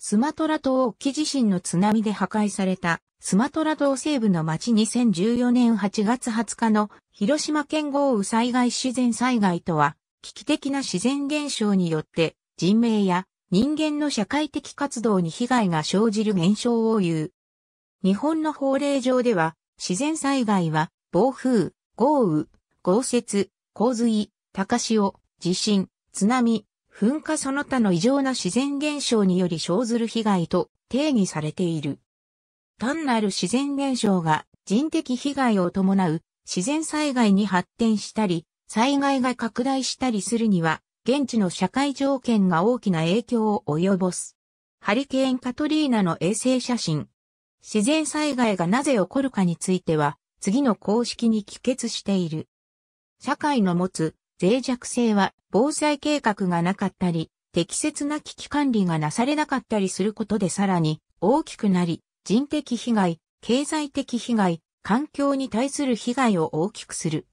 スマトラ島沖地震の津波で破壊されたスマトラ島西部の町2014年8月20日の広島県豪雨災害自然災害とは危機的な自然現象によって人命や人間の社会的活動に被害が生じる現象を言う。日本の法令上では自然災害は暴風、豪雨、豪雪、洪水、高潮、地震、津波、噴火その他の異常な自然現象により生ずる被害と定義されている。単なる自然現象が人的被害を伴う自然災害に発展したり、災害が拡大したりするには、現地の社会条件が大きな影響を及ぼす。ハリケーンカトリーナの衛星写真。自然災害がなぜ起こるかについては、次の公式に帰結している。社会の持つ脆弱性は防災計画がなかったり、適切な危機管理がなされなかったりすることでさらに大きくなり、人的被害、経済的被害、環境に対する被害を大きくする。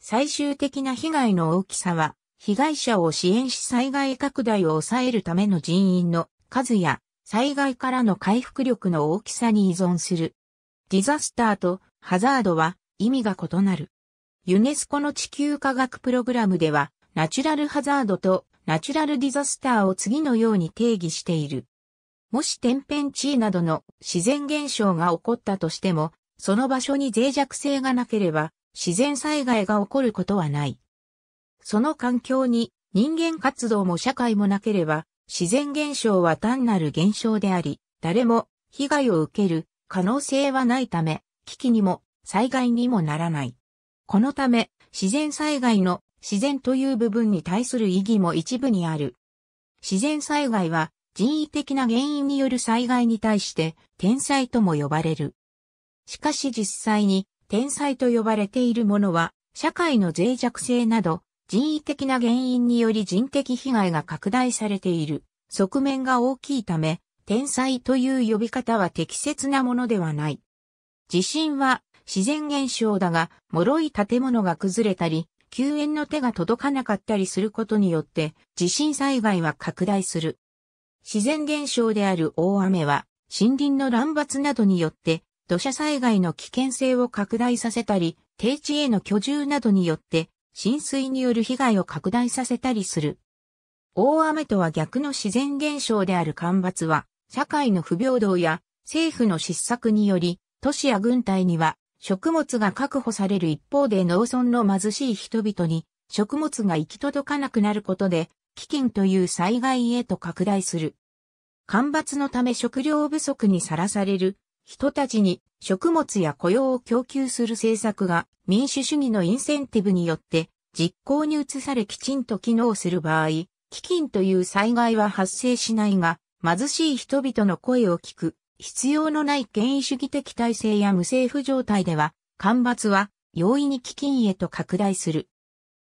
最終的な被害の大きさは、被害者を支援し災害拡大を抑えるための人員の数や災害からの回復力の大きさに依存する。ディザスターとハザードは意味が異なる。ユネスコの地球科学プログラムでは、ナチュラルハザードとナチュラルディザスターを次のように定義している。もし天変地異などの自然現象が起こったとしても、その場所に脆弱性がなければ、自然災害が起こることはない。その環境に人間活動も社会もなければ、自然現象は単なる現象であり、誰も被害を受ける可能性はないため、危機にも災害にもならない。このため、自然災害の自然という部分に対する意義も一部にある。自然災害は人為的な原因による災害に対して天災とも呼ばれる。しかし実際に天災と呼ばれているものは社会の脆弱性など人為的な原因により人的被害が拡大されている側面が大きいため天災という呼び方は適切なものではない。地震は自然現象だが、脆い建物が崩れたり、救援の手が届かなかったりすることによって、地震災害は拡大する。自然現象である大雨は、森林の乱伐などによって、土砂災害の危険性を拡大させたり、低地への居住などによって、浸水による被害を拡大させたりする。大雨とは逆の自然現象である干ばつは、社会の不平等や政府の失策により、都市や軍隊には食物が確保される一方で農村の貧しい人々に食物が行き届かなくなることで、飢饉という災害へと拡大する。干ばつのため食料不足にさらされる人たちに食物や雇用を供給する政策が民主主義のインセンティブによって実行に移されきちんと機能する場合、飢饉という災害は発生しないが、貧しい人々の声を聞く必要のない権威主義的体制や無政府状態では、干ばつは容易に基金へと拡大する。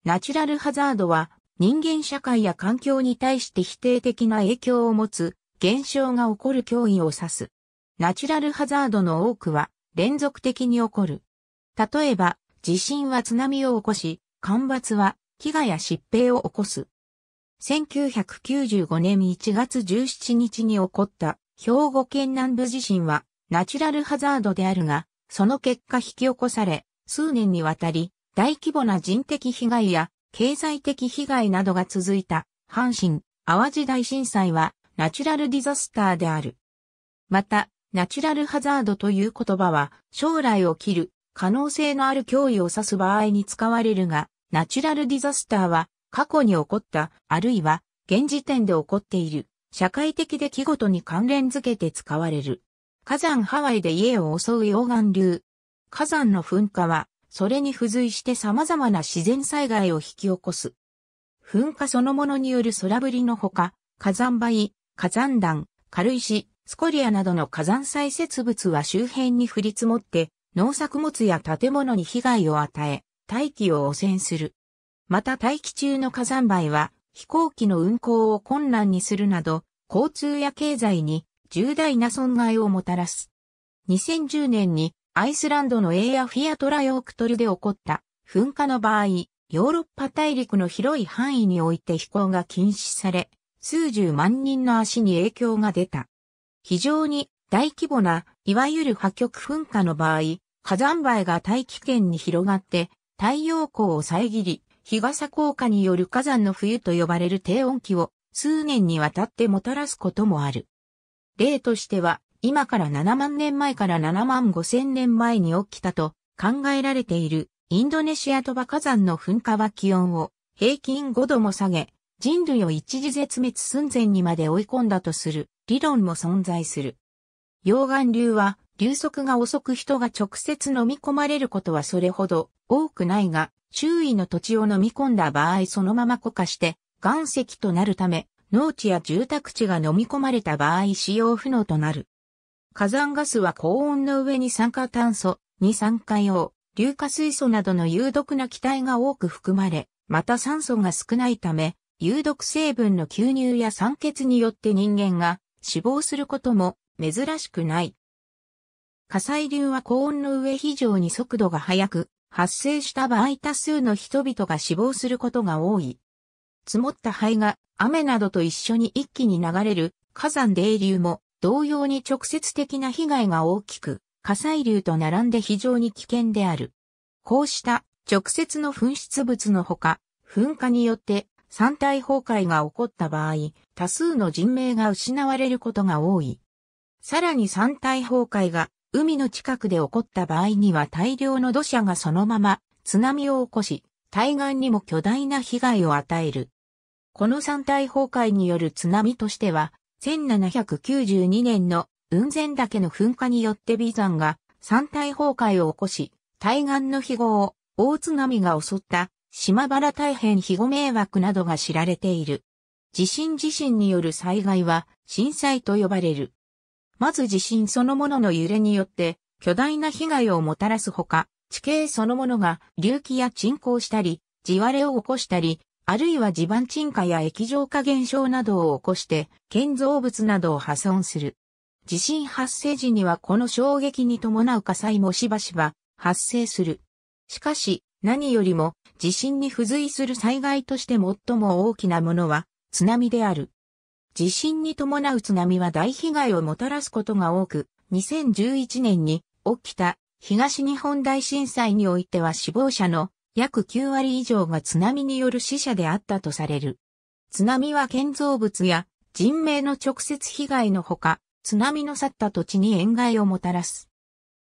ナチュラルハザードは人間社会や環境に対して否定的な影響を持つ現象が起こる脅威を指す。ナチュラルハザードの多くは連続的に起こる。例えば、地震は津波を起こし、干ばつは飢餓や疾病を起こす。1995年1月17日に起こった兵庫県南部地震はナチュラルハザードであるが、その結果引き起こされ、数年にわたり大規模な人的被害や経済的被害などが続いた阪神・淡路大震災はナチュラルディザスターである。また、ナチュラルハザードという言葉は将来を切る可能性のある脅威を指す場合に使われるが、ナチュラルディザスターは過去に起こったあるいは現時点で起こっている社会的出来事に関連づけて使われる。火山ハワイで家を襲う溶岩流。火山の噴火は、それに付随して様々な自然災害を引き起こす。噴火そのものによる空振りのほか、火山灰、火山弾、軽石、スコリアなどの火山砕設物は周辺に降り積もって、農作物や建物に被害を与え、大気を汚染する。また大気中の火山灰は、飛行機の運航を困難にするなど、交通や経済に重大な損害をもたらす。2010年にアイスランドのエーアフィアトラヨークトルで起こった噴火の場合、ヨーロッパ大陸の広い範囲において飛行が禁止され、数十万人の足に影響が出た。非常に大規模な、いわゆる破局噴火の場合、火山灰が大気圏に広がって太陽光を遮り、日傘効果による火山の冬と呼ばれる低温期を数年にわたってもたらすこともある。例としては、今から7万年前から7万5千年前に起きたと考えられているインドネシア鳥羽火山の噴火は気温を平均5度も下げ、人類を一時絶滅寸前にまで追い込んだとする理論も存在する。溶岩流は流速が遅く人が直接飲み込まれることはそれほど多くないが、周囲の土地を飲み込んだ場合そのまま固化して岩石となるため、農地や住宅地が飲み込まれた場合使用不能となる。火山ガスは高温の上に酸化炭素、二酸化硫黄、硫化水素などの有毒な気体が多く含まれ、また酸素が少ないため、有毒成分の吸入や酸欠によって人間が死亡することも珍しくない。火砕流は高温の上非常に速度が速く、発生した場合多数の人々が死亡することが多い。積もった灰が雨などと一緒に一気に流れる火山泥流も同様に直接的な被害が大きく火砕流と並んで非常に危険である。こうした直接の噴出物のほか噴火によって山体崩壊が起こった場合多数の人命が失われることが多い。さらに山体崩壊が海の近くで起こった場合には大量の土砂がそのまま津波を起こし、対岸にも巨大な被害を与える。この山体崩壊による津波としては、1792年の雲仙岳の噴火によって微山が山体崩壊を起こし、対岸の肥後を大津波が襲った島原大変肥後迷惑などが知られている。地震地震による災害は震災と呼ばれる。まず地震そのものの揺れによって巨大な被害をもたらすほか、地形そのものが隆起や沈降したり、地割れを起こしたり、あるいは地盤沈下や液状化現象などを起こして、建造物などを破損する。地震発生時にはこの衝撃に伴う火災もしばしば発生する。しかし、何よりも地震に付随する災害として最も大きなものは津波である。地震に伴う津波は大被害をもたらすことが多く、2011年に起きた東日本大震災においては死亡者の約9割以上が津波による死者であったとされる。津波は建造物や人命の直接被害のほか、津波の去った土地に塩害をもたらす。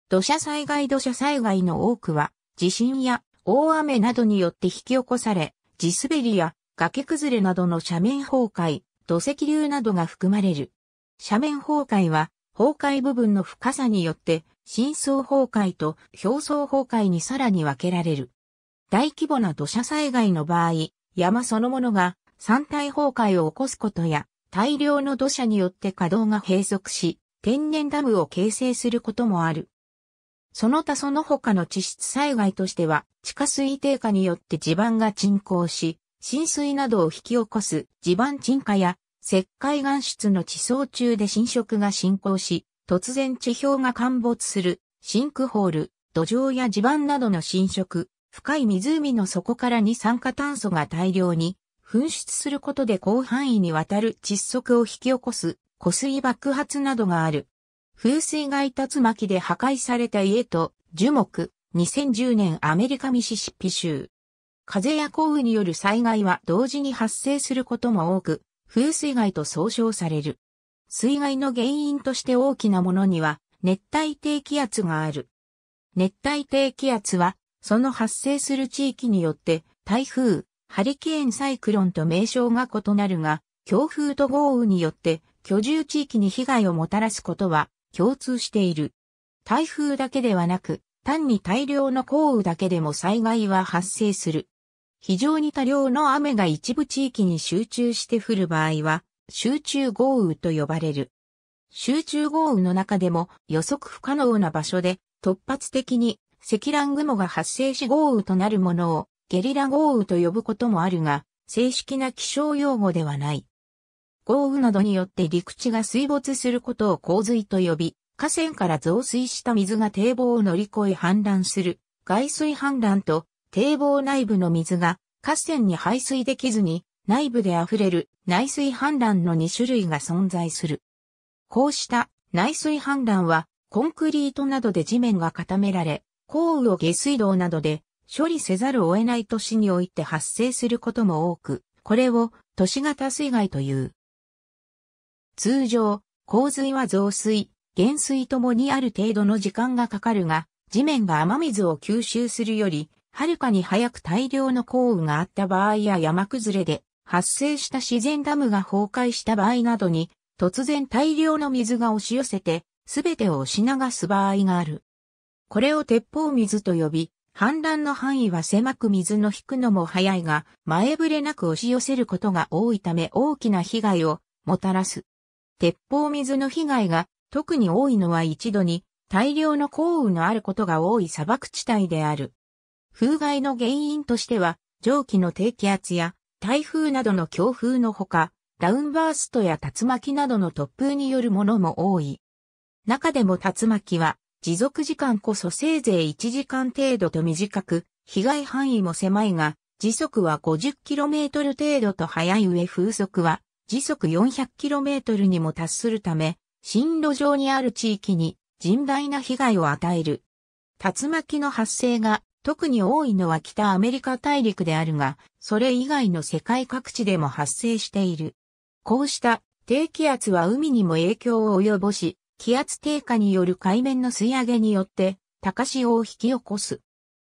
土砂災害土砂災害の多くは地震や大雨などによって引き起こされ、地滑りや崖崩れなどの斜面崩壊、土石流などが含まれる。斜面崩壊は、崩壊部分の深さによって、深層崩壊と表層崩壊にさらに分けられる。大規模な土砂災害の場合、山そのものが山体崩壊を起こすことや、大量の土砂によって稼働が閉塞し、天然ダムを形成することもある。その他その他の地質災害としては、地下水低下によって地盤が沈降し、浸水などを引き起こす地盤沈下や石灰岩質の地層中で浸食が進行し、突然地表が陥没する、シンクホール、土壌や地盤などの浸食、深い湖の底から二酸化炭素が大量に噴出することで広範囲にわたる窒息を引き起こす、湖水爆発などがある。風水害竜巻で破壊された家と樹木、2010年アメリカミシシッピ州。風や降雨による災害は同時に発生することも多く、風水害と総称される。水害の原因として大きなものには、熱帯低気圧がある。熱帯低気圧は、その発生する地域によって、台風、ハリケーンサイクロンと名称が異なるが、強風と豪雨によって居住地域に被害をもたらすことは共通している。台風だけではなく、単に大量の降雨だけでも災害は発生する。非常に多量の雨が一部地域に集中して降る場合は、集中豪雨と呼ばれる。集中豪雨の中でも予測不可能な場所で突発的に積乱雲が発生し豪雨となるものをゲリラ豪雨と呼ぶこともあるが、正式な気象用語ではない。豪雨などによって陸地が水没することを洪水と呼び、河川から増水した水が堤防を乗り越え氾濫する、外水氾濫と堤防内部の水が河川に排水できずに内部で溢れる内水氾濫の2種類が存在する。こうした内水氾濫はコンクリートなどで地面が固められ、降雨を下水道などで処理せざるを得ない都市において発生することも多く、これを都市型水害という。通常、洪水は増水、減水ともにある程度の時間がかかるが、地面が雨水を吸収するよりはるかに早く大量の降雨があった場合や山崩れで発生した自然ダムが崩壊した場合などに、突然大量の水が押し寄せて、全てを押し流す場合がある。これを鉄砲水と呼び、氾濫の範囲は狭く水の引くのも早いが、前触れなく押し寄せることが多いため大きな被害をもたらす。鉄砲水の被害が特に多いのは一度に大量の降雨のあることが多い砂漠地帯である。風害の原因としては、蒸気の低気圧や台風などの強風のほか、ダウンバーストや竜巻などの突風によるものも多い。中でも竜巻は、持続時間こそせいぜい1時間程度と短く、被害範囲も狭いが、時速は 50km 程度と速い上風速は時速 400km にも達するため、進路上にある地域に甚大な被害を与える。竜巻の発生が特に多いのは北アメリカ大陸であるが、それ以外の世界各地でも発生している。こうした低気圧は海にも影響を及ぼし、気圧低下による海面の吸い上げによって高潮を引き起こす。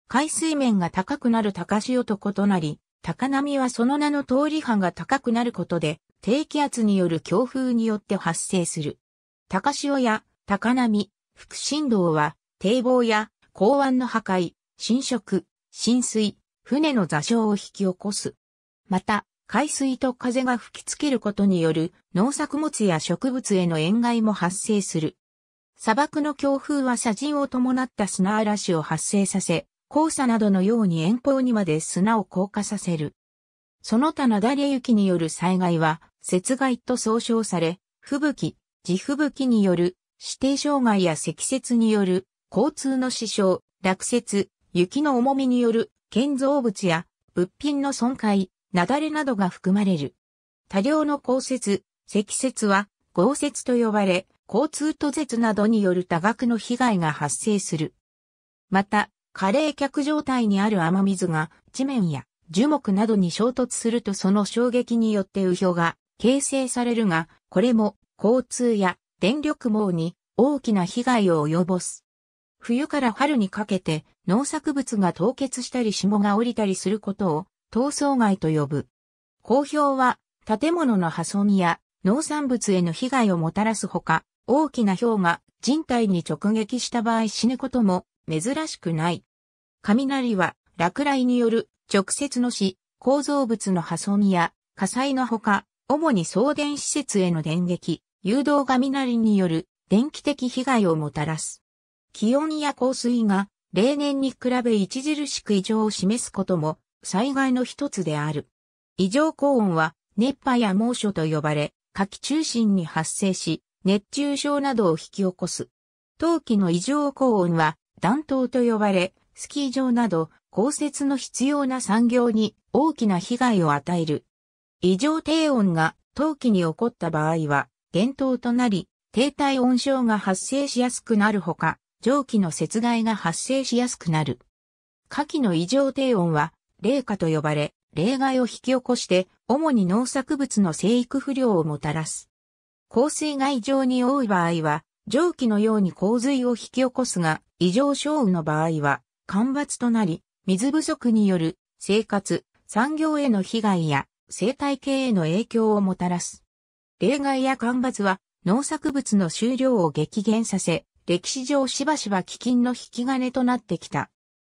海水面が高くなる高潮と異なり、高波はその名の通り波が高くなることで、低気圧による強風によって発生する。高潮や高波、副振動は堤防や港湾の破壊、浸食、浸水、船の座礁を引き起こす。また、海水と風が吹きつけることによる農作物や植物への塩害も発生する。砂漠の強風は砂塵を伴った砂嵐を発生させ、黄砂などのように遠方にまで砂を降下させる。その他なだれ雪による災害は、雪害と総称され、吹雪、地吹雪による指定障害や積雪による交通の支障、落雪、雪の重みによる建造物や物品の損壊、雪崩などが含まれる。多量の降雪、積雪は豪雪と呼ばれ、交通途絶などによる多額の被害が発生する。また、加冷却状態にある雨水が地面や樹木などに衝突するとその衝撃によって雨氷が形成されるが、これも交通や電力網に大きな被害を及ぼす。冬から春にかけて農作物が凍結したり霜が降りたりすることを凍霜害と呼ぶ。公表は建物の破損や農産物への被害をもたらすほか、大きな氷が人体に直撃した場合死ぬことも珍しくない。雷は落雷による直接の死、構造物の破損や火災のほか、主に送電施設への電撃、誘導雷による電気的被害をもたらす。気温や降水が例年に比べ著しく異常を示すことも災害の一つである。異常高温は熱波や猛暑と呼ばれ、夏季中心に発生し、熱中症などを引き起こす。冬季の異常高温は暖冬と呼ばれ、スキー場など降雪の必要な産業に大きな被害を与える。異常低温が冬季に起こった場合は、厳冬となり、低体温症が発生しやすくなるほか、蒸気の雪害が発生しやすくなる。夏季の異常低温は、冷夏と呼ばれ、冷害を引き起こして、主に農作物の生育不良をもたらす。降水が異常に多い場合は、蒸気のように洪水を引き起こすが、異常少雨の場合は、干ばつとなり、水不足による生活、産業への被害や生態系への影響をもたらす。例外や干ばつは農作物の収量を激減させ、歴史上しばしば基金の引き金となってきた。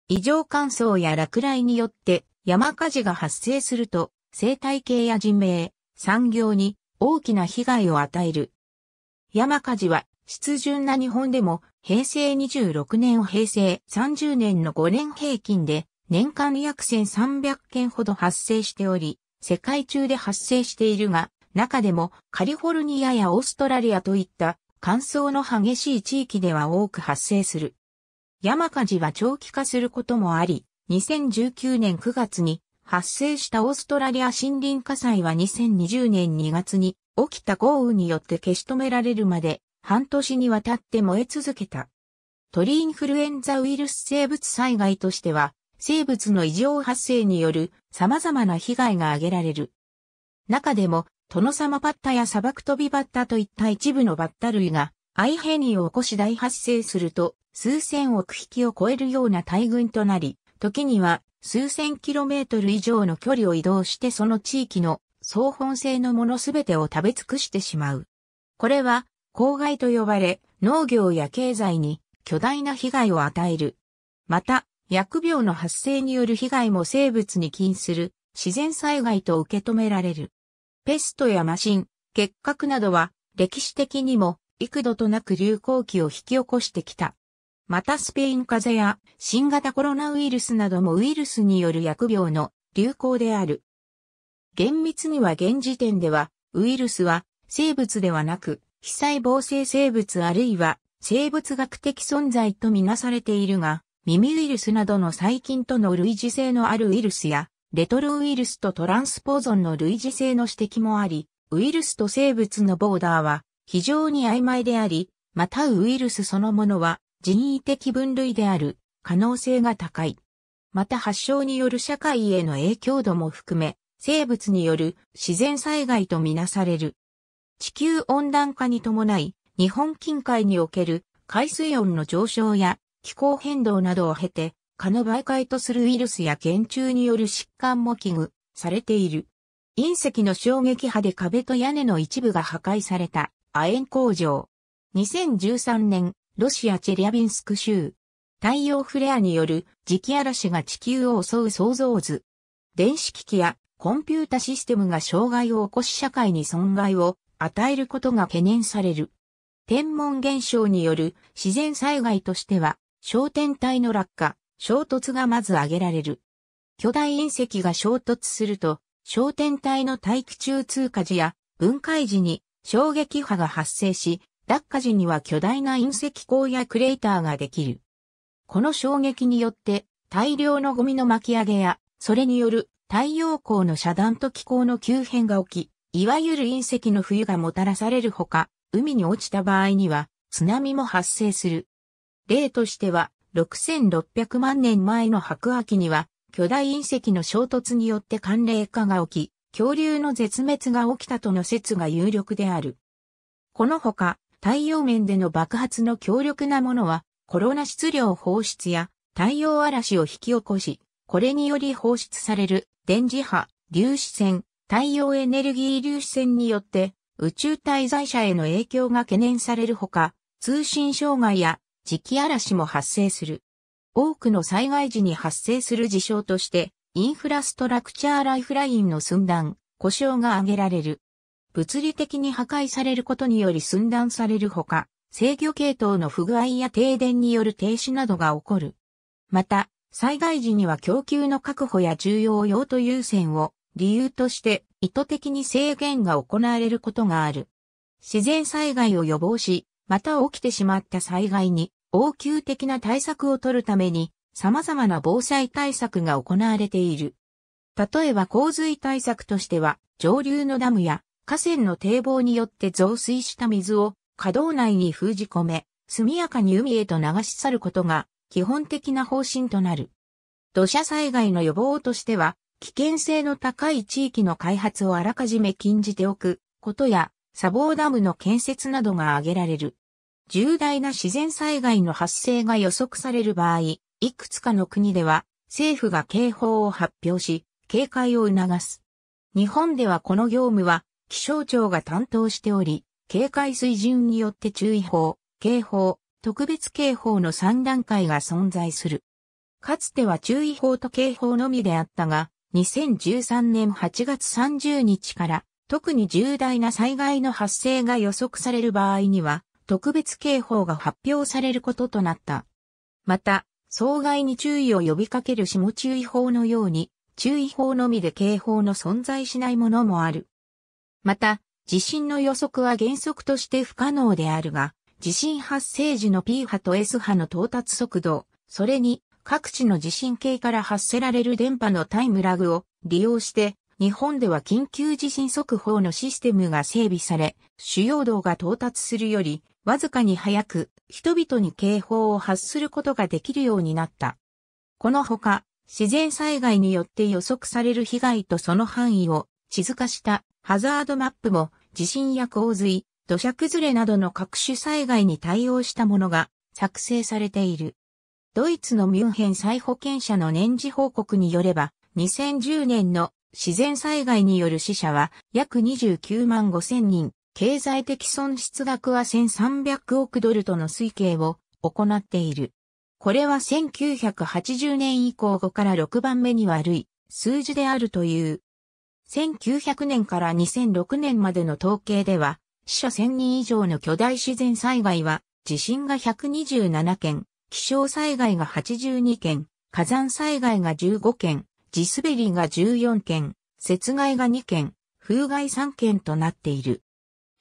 異常乾燥や落雷によって山火事が発生すると生態系や人命、産業に大きな被害を与える。山火事は湿潤な日本でも平成26年を平成30年の5年平均で年間約1300件ほど発生しており、世界中で発生しているが、中でもカリフォルニアやオーストラリアといった乾燥の激しい地域では多く発生する。山火事は長期化することもあり、2019年9月に発生したオーストラリア森林火災は2020年2月に起きた豪雨によって消し止められるまで半年にわたって燃え続けた。鳥インフルエンザウイルス生物災害としては、生物の異常発生による様々な被害が挙げられる。中でも殿様バッタや砂漠飛びバッタといった一部のバッタ類が、アイヘニーを起こし大発生すると、数千億匹を超えるような大群となり、時には数千キロメートル以上の距離を移動してその地域の総本性のものすべてを食べ尽くしてしまう。これは、公害と呼ばれ、農業や経済に巨大な被害を与える。また、疫病の発生による被害も生物に起因する自然災害と受け止められる。ペストやマシン、結核などは歴史的にも幾度となく流行期を引き起こしてきた。またスペイン風邪や新型コロナウイルスなどもウイルスによる疫病の流行である。厳密には現時点ではウイルスは生物ではなく被細胞性生物あるいは生物学的存在とみなされているが、耳ウイルスなどの細菌との類似性のあるウイルスや、レトロウイルスとトランスポーゾンの類似性の指摘もあり、ウイルスと生物のボーダーは非常に曖昧であり、またウイルスそのものは人為的分類である可能性が高い。また発症による社会への影響度も含め、生物による自然災害とみなされる。地球温暖化に伴い、日本近海における海水温の上昇や気候変動などを経て、蚊の媒介とするウイルスや原虫による疾患も危惧されている。隕石の衝撃波で壁と屋根の一部が破壊された亜鉛工場。2013年、ロシアチェリャビンスク州。太陽フレアによる磁気嵐が地球を襲う想像図。電子機器やコンピュータシステムが障害を起こし社会に損害を与えることが懸念される。天文現象による自然災害としては、焦点体の落下、衝突がまず挙げられる。巨大隕石が衝突すると、小天体の大気中通過時や分解時に衝撃波が発生し、落下時には巨大な隕石光やクレーターができる。この衝撃によって大量のゴミの巻き上げや、それによる太陽光の遮断と気候の急変が起き、いわゆる隕石の冬がもたらされるほか、海に落ちた場合には津波も発生する。例としては、6600万年前の白亜紀には、巨大隕石の衝突によって寒冷化が起き、恐竜の絶滅が起きたとの説が有力である。このほか、太陽面での爆発の強力なものは、コロナ質量放出や太陽嵐を引き起こし、これにより放出される電磁波、粒子線、太陽エネルギー粒子線によって宇宙滞在者への影響が懸念されるほか、通信障害や磁気嵐も発生する。多くの災害時に発生する事象として、インフラストラクチャーライフラインの寸断、故障が挙げられる。物理的に破壊されることにより寸断されるほか、制御系統の不具合や停電による停止などが起こる。また、災害時には供給の確保や重要用途優先を理由として意図的に制限が行われることがある。自然災害を予防し、また起きてしまった災害に応急的な対策を取るために様々な防災対策が行われている。例えば洪水対策としては上流のダムや河川の堤防によって増水した水を稼働内に封じ込め、速やかに海へと流し去ることが基本的な方針となる。土砂災害の予防としては、危険性の高い地域の開発をあらかじめ禁じておくことや、砂防ダムの建設などが挙げられる。重大な自然災害の発生が予測される場合、いくつかの国では政府が警報を発表し、警戒を促す。日本ではこの業務は気象庁が担当しており、警戒水準によって注意報、警報、特別警報の3段階が存在する。かつては注意報と警報のみであったが、2013年8月30日から特に重大な災害の発生が予測される場合には、特別警報が発表されることとなった。また、障害に注意を呼びかける下注意報のように、注意報のみで警報の存在しないものもある。また、地震の予測は原則として不可能であるが、地震発生時の P 波と S 波の到達速度、それに各地の地震計から発せられる電波のタイムラグを利用して日本では緊急地震速報のシステムが整備され、主要道が到達するより、わずかに早く、人々に警報を発することができるようになった。このほか、自然災害によって予測される被害とその範囲を地図化したハザードマップも地震や洪水、土砂崩れなどの各種災害に対応したものが作成されている。ドイツのミュンヘン再保険者の年次報告によれば、2010年の自然災害による死者は約29万5千人、経済的損失額は1300億ドルとの推計を行っている。これは1980年以降5から6番目に悪い数字であるという。1900年から2006年までの統計では、死者1000人以上の巨大自然災害は、地震が127件、気象災害が82件、火山災害が15件、地滑りが14件、雪害が2件、風害3件となっている。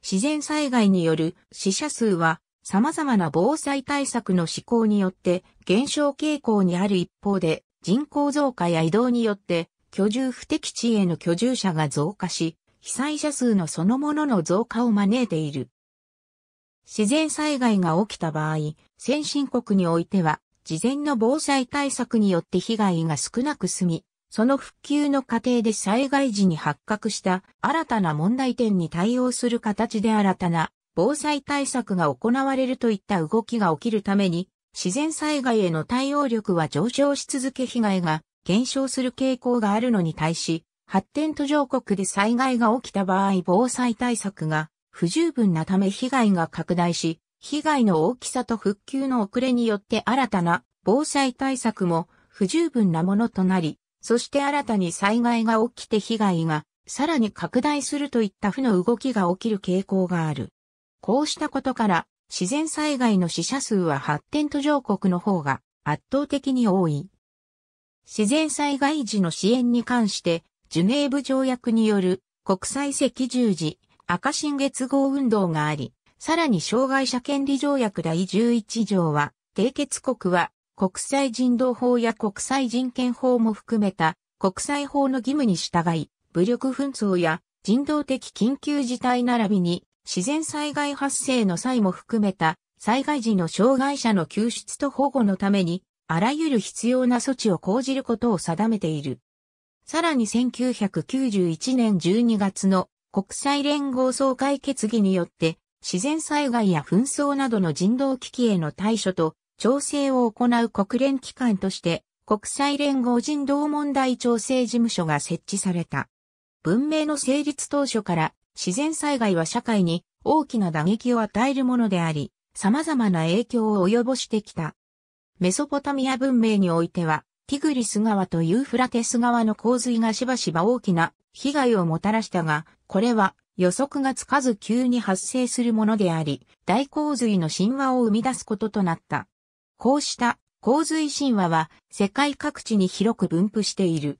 自然災害による死者数は様々な防災対策の施行によって減少傾向にある一方で人口増加や移動によって居住不適地への居住者が増加し、被災者数のそのものの増加を招いている。自然災害が起きた場合、先進国においては、事前の防災対策によって被害が少なく済み、その復旧の過程で災害時に発覚した新たな問題点に対応する形で新たな防災対策が行われるといった動きが起きるために、自然災害への対応力は上昇し続け被害が減少する傾向があるのに対し、発展途上国で災害が起きた場合防災対策が不十分なため被害が拡大し、被害の大きさと復旧の遅れによって新たな防災対策も不十分なものとなり、そして新たに災害が起きて被害がさらに拡大するといった負の動きが起きる傾向がある。こうしたことから、自然災害の死者数は発展途上国の方が圧倒的に多い。自然災害時の支援に関して、ジュネーブ条約による国際赤十字赤新月号運動があり、さらに障害者権利条約第11条は、締結国は国際人道法や国際人権法も含めた国際法の義務に従い、武力紛争や人道的緊急事態並びに自然災害発生の際も含めた災害時の障害者の救出と保護のためにあらゆる必要な措置を講じることを定めている。さらに1991年12月の国際連合総会決議によって自然災害や紛争などの人道危機への対処と調整を行う国連機関として、国際連合人道問題調整事務所が設置された。文明の成立当初から自然災害は社会に大きな打撃を与えるものであり、様々な影響を及ぼしてきた。メソポタミア文明においては、ティグリス川とユーフラテス川の洪水がしばしば大きな被害をもたらしたが、これは予測がつかず急に発生するものであり、大洪水の神話を生み出すこととなった。こうした洪水神話は世界各地に広く分布している。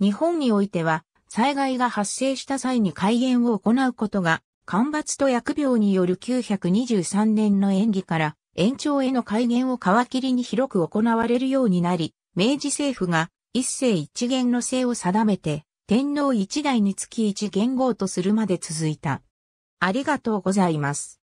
日本においては災害が発生した際に改元を行うことが、干ばつと疫病による923年の演技から延長への改元を皮切りに広く行われるようになり、明治政府が一世一元の制を定めて、天皇一代につき一元号とするまで続いた。ありがとうございます。